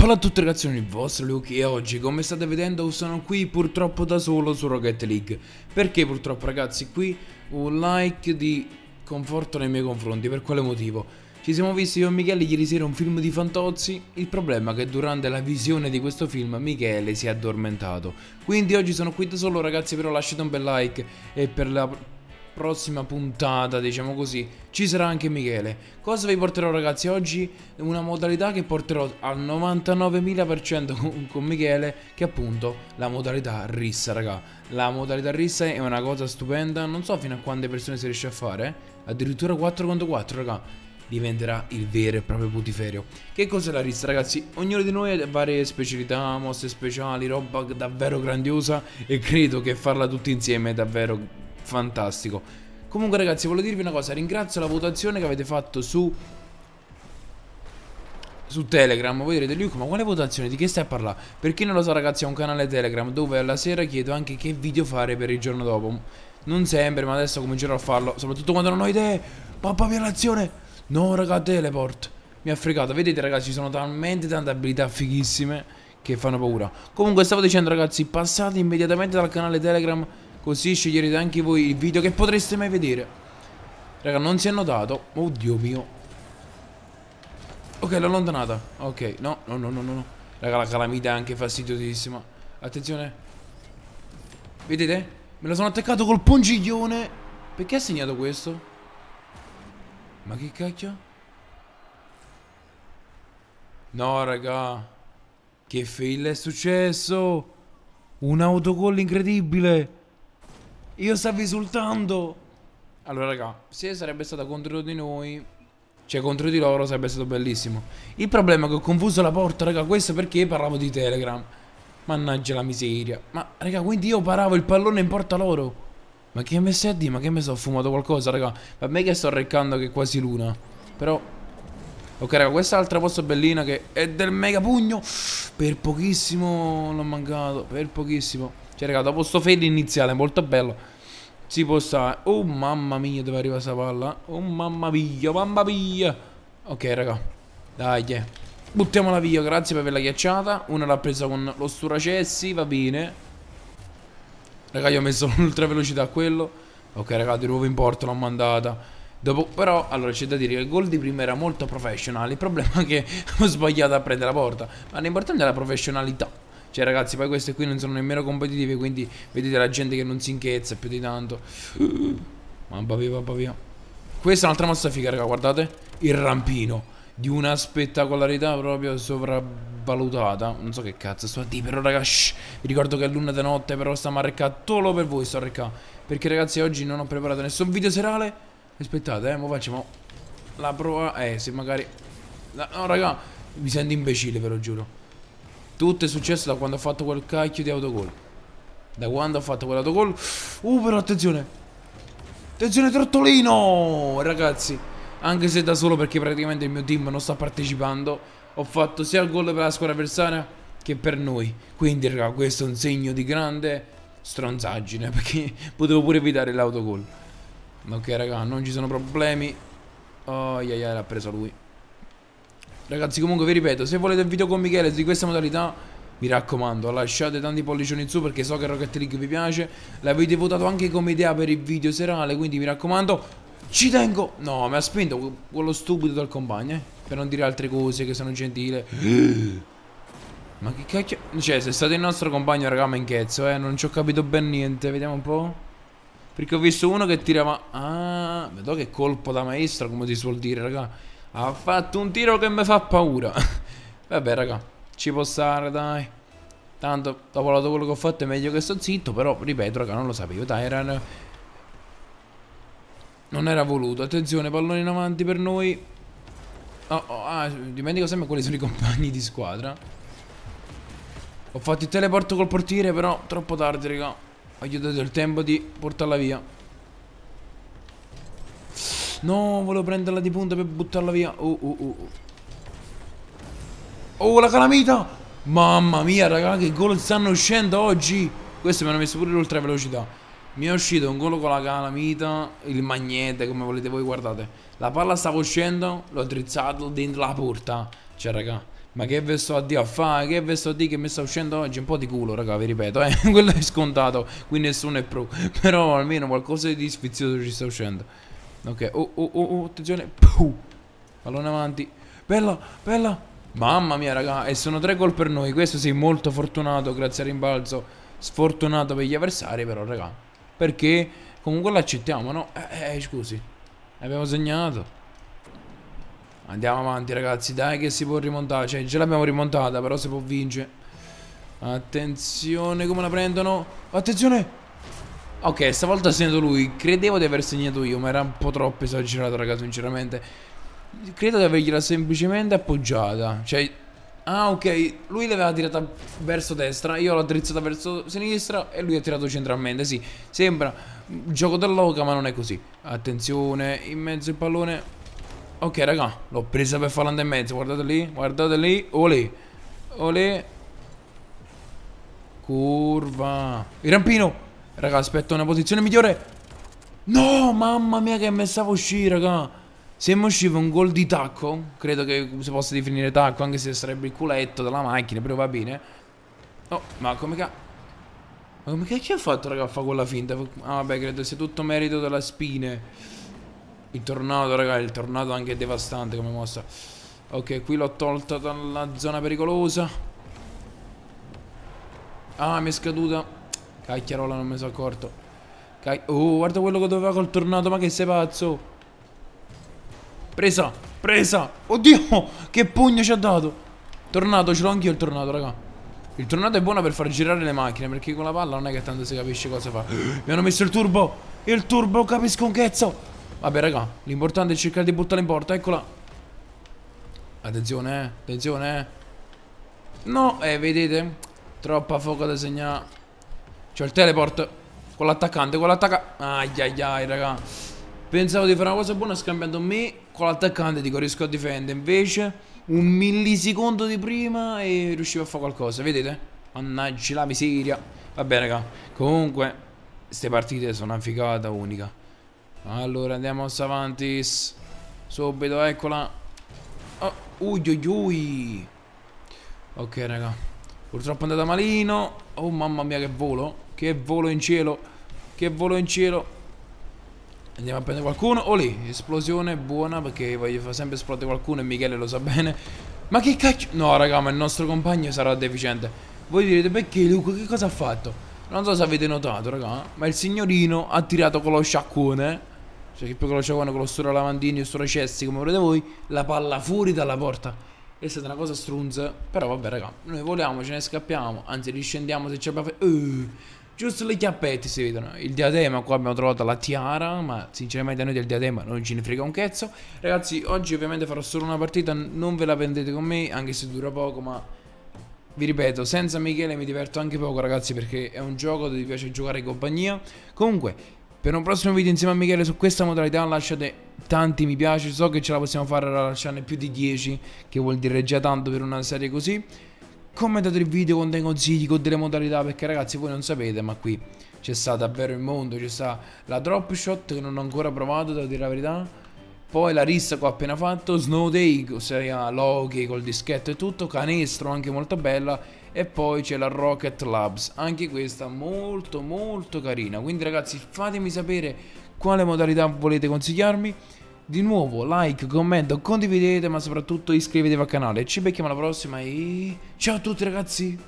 Ciao a tutti ragazzi, il vostro Luke e oggi come state vedendo sono qui purtroppo da solo su Rocket League Perché purtroppo ragazzi qui un like di conforto nei miei confronti, per quale motivo? Ci siamo visti io e Michele ieri sera un film di Fantozzi Il problema è che durante la visione di questo film Michele si è addormentato Quindi oggi sono qui da solo ragazzi però lasciate un bel like e per la prossima puntata, diciamo così, ci sarà anche Michele. Cosa vi porterò ragazzi oggi? Una modalità che porterò al 99.000% con, con Michele, che è appunto la modalità rissa, raga. La modalità rissa è una cosa stupenda, non so fino a quante persone si riesce a fare, eh. addirittura 4 contro 4, raga diventerà il vero e proprio putiferio. Che cos'è la rissa, ragazzi? Ognuno di noi ha varie specialità, mosse speciali, roba davvero grandiosa e credo che farla tutti insieme è davvero fantastico. Comunque ragazzi, volevo dirvi una cosa, ringrazio la votazione che avete fatto su su Telegram. Voi direte, Luke, ma quale votazione? Di che stai a parlare? Per chi non lo sa, ragazzi, è un canale Telegram dove alla sera chiedo anche che video fare per il giorno dopo. Non sempre, ma adesso comincerò a farlo. Soprattutto quando non ho idee. Papà, mia l'azione. No, raga, teleport. Mi ha fregato. Vedete, ragazzi, ci sono talmente tante abilità fighissime che fanno paura. Comunque, stavo dicendo, ragazzi, passate immediatamente dal canale Telegram Così sceglierete anche voi il video che potreste mai vedere Raga non si è notato Oddio mio Ok l'ho allontanata Ok no no no no no Raga la calamita è anche fastidiosissima Attenzione Vedete? Me lo sono attaccato col pungiglione Perché ha segnato questo? Ma che cacchio? No raga Che fail è successo Un autogol incredibile io stavo esultando. Allora, raga, se sarebbe stata contro di noi, cioè contro di loro, sarebbe stato bellissimo. Il problema è che ho confuso la porta, raga. Questo perché parlavo di Telegram. Mannaggia la miseria. Ma, raga, quindi io paravo il pallone in porta loro. Ma che a dire? Ma che mi sono fumato qualcosa, raga? me che sto arreccando che è quasi luna. Però... Ok, raga, questa è l'altra posto bellina che è del mega pugno. Per pochissimo l'ho mancato, per pochissimo. Cioè, raga, dopo sto fade iniziale molto bello, si può stare... Oh, mamma mia, dove arriva sta palla. Oh, mamma mia, mamma mia. Ok, raga. Dai, yeah. Buttiamola via, grazie per averla ghiacciata. Una l'ha presa con lo sturacessi, va bene. Raga, io ho messo l'ultra velocità a quello. Ok, raga, di nuovo in porto l'ho mandata. Dopo, però, allora c'è da dire che il gol di prima era molto professionale. Il problema è che ho sbagliato a prendere la porta. Ma l'importante è la professionalità. Cioè ragazzi poi queste qui non sono nemmeno competitive Quindi vedete la gente che non si inchezza più di tanto Mamma mia, mamma mia Questa è un'altra mossa figa raga, guardate Il rampino Di una spettacolarità proprio sopravvalutata Non so che cazzo sto a dire Però raga, shh, vi ricordo che è l'una di notte Però stiamo a recca solo per voi sto a recca Perché ragazzi oggi non ho preparato nessun video serale Aspettate eh, mo facciamo La prova, eh, se magari No raga, mi sento imbecille ve lo giuro tutto è successo da quando ha fatto quel cacchio di autogol. Da quando ha fatto quell'autogol. Uh, però attenzione. Attenzione, trottolino! Ragazzi, anche se da solo perché praticamente il mio team non sta partecipando, ho fatto sia il gol per la squadra avversaria che per noi. Quindi, raga, questo è un segno di grande stronzaggine perché potevo pure evitare l'autogol. Ok, raga, non ci sono problemi. Oh, ia, ia, l'ha preso lui. Ragazzi comunque vi ripeto Se volete un video con Michele di questa modalità Mi raccomando lasciate tanti pollicioni in su Perché so che Rocket League vi piace L'avete votato anche come idea per il video serale Quindi mi raccomando ci tengo No mi ha spinto quello stupido dal compagno eh? Per non dire altre cose che sono gentile Ma che cacchio Cioè se è stato il nostro compagno raga mi inchezzo eh Non ci ho capito ben niente Vediamo un po' Perché ho visto uno che tirava Ah Vedo che colpo da maestro come si suol dire raga ha fatto un tiro che mi fa paura. Vabbè, raga, ci può stare, dai. Tanto, dopo la quello che ho fatto è meglio che sto zitto, però, ripeto, raga, non lo sapevo, dai, era... Non era voluto. Attenzione, pallone in avanti per noi. Oh, oh, ah, dimentico sempre quali sono i compagni di squadra. Ho fatto il teleporto col portiere, però troppo tardi, raga. Ho aiutato il tempo di portarla via. No, volevo prenderla di punta per buttarla via. Oh, oh, oh. Oh, la calamita! Mamma mia, raga, che gol stanno uscendo oggi! Questo mi hanno messo pure l'ultra velocità. Mi è uscito un gol con la calamita, il magnete, come volete voi, guardate. La palla stava uscendo, l'ho drizzato dentro la porta. Cioè, raga, ma che ve a Dio a fare? Che ve a Dio che mi sta uscendo oggi? Un po' di culo, raga, vi ripeto, eh. Quello è scontato, qui nessuno è pro. Però almeno qualcosa di sfizioso ci sta uscendo. Ok, oh, oh, oh, oh, attenzione. Puh. Pallone avanti. Bella, bella. Mamma mia, raga. E sono tre gol per noi. Questo sì, molto fortunato grazie al rimbalzo. Sfortunato per gli avversari, però, raga. Perché comunque l'accettiamo, no? Eh, eh, eh scusi. Abbiamo segnato. Andiamo avanti, ragazzi. Dai che si può rimontare. Cioè, ce l'abbiamo rimontata, però si può vincere. Attenzione come la prendono. Attenzione. Ok, stavolta ha segnato lui. Credevo di aver segnato io, ma era un po' troppo esagerato, ragazzi, sinceramente. Credo di avergliela semplicemente appoggiata. Cioè... Ah, ok. Lui l'aveva tirata verso destra, io l'ho drizzata verso sinistra e lui ha tirato centralmente. Sì, sembra un gioco dell'oca, ma non è così. Attenzione, in mezzo il pallone... Ok, raga, l'ho presa per farla in mezzo. Guardate lì, guardate lì. Olè. Olè. Curva. Il rampino. Raga, aspetta una posizione migliore. No, mamma mia che messavo uscire, raga. Se mi usciva un gol di tacco, credo che si possa definire tacco, anche se sarebbe il culetto della macchina, però va bene. Oh, ma come cazzo... Ma come cacchio ha fatto, raga, a fare quella finta? Ah, vabbè, credo sia tutto merito della spine. Il tornado, raga, il tornado anche è devastante come mossa. Ok, qui l'ho tolta dalla zona pericolosa. Ah, mi è scaduta Cacchiarola non mi sono accorto Cac Oh guarda quello che doveva col tornato Ma che sei pazzo Presa Presa Oddio Che pugno ci ha dato Tornato ce l'ho anch'io il tornato raga Il tornato è buono per far girare le macchine Perché con la palla non è che tanto si capisce cosa fa Mi hanno messo il turbo Il turbo capisco un cazzo Vabbè raga L'importante è cercare di buttare in porta Eccola Attenzione eh, Attenzione eh No eh vedete Troppa fuoco da segnare C'ho il teleport con l'attaccante, con l'attaccante. Aiaiai raga. Pensavo di fare una cosa buona scambiando me con l'attaccante, dico riesco a difendere. Invece un millisecondo di prima e riuscivo a fare qualcosa, vedete? Mannaggia la miseria. Vabbè, raga. Comunque, queste partite sono una figata unica. Allora, andiamo avanti. Subito, eccola. Oh, ui, ui, ui. Ok, raga. Purtroppo è andata malino. Oh, mamma mia, che volo. Che volo in cielo. Che volo in cielo. Andiamo a prendere qualcuno. Oh lì, esplosione buona perché voglio far sempre esplodere qualcuno e Michele lo sa bene. Ma che cacchio... No raga, ma il nostro compagno sarà deficiente. Voi direte perché Luca che cosa ha fatto? Non so se avete notato raga, ma il signorino ha tirato con lo sciacquone. Cioè che poi con lo sciacquone, con lo sturo lavandini O sturo cessi, come volete voi, la palla fuori dalla porta. È stata una cosa strunza. Però vabbè raga, noi voliamo, ce ne scappiamo. Anzi riscendiamo se ci abbiamo... Uh. Giusto le chiappette si vedono. Il diadema, qua abbiamo trovato la tiara, ma sinceramente a noi del diadema non ce ne frega un cazzo. Ragazzi, oggi ovviamente farò solo una partita, non ve la prendete con me, anche se dura poco, ma vi ripeto, senza Michele mi diverto anche poco ragazzi perché è un gioco dove ti piace giocare in compagnia. Comunque, per un prossimo video insieme a Michele su questa modalità lasciate tanti mi piace, so che ce la possiamo fare a lasciarne più di 10, che vuol dire già tanto per una serie così commentate il video con dei consigli, con delle modalità, perché ragazzi voi non sapete, ma qui c'è sta davvero il mondo, c'è sta la drop shot che non ho ancora provato, devo dire la verità, poi la rissa che ho appena fatto, Snow Day, ossia Loki col dischetto e tutto, canestro anche molto bella e poi c'è la Rocket Labs, anche questa molto molto carina. Quindi ragazzi fatemi sapere quale modalità volete consigliarmi di nuovo, like, commento, condividete, ma soprattutto iscrivetevi al canale. Ci becchiamo alla prossima e ciao a tutti ragazzi!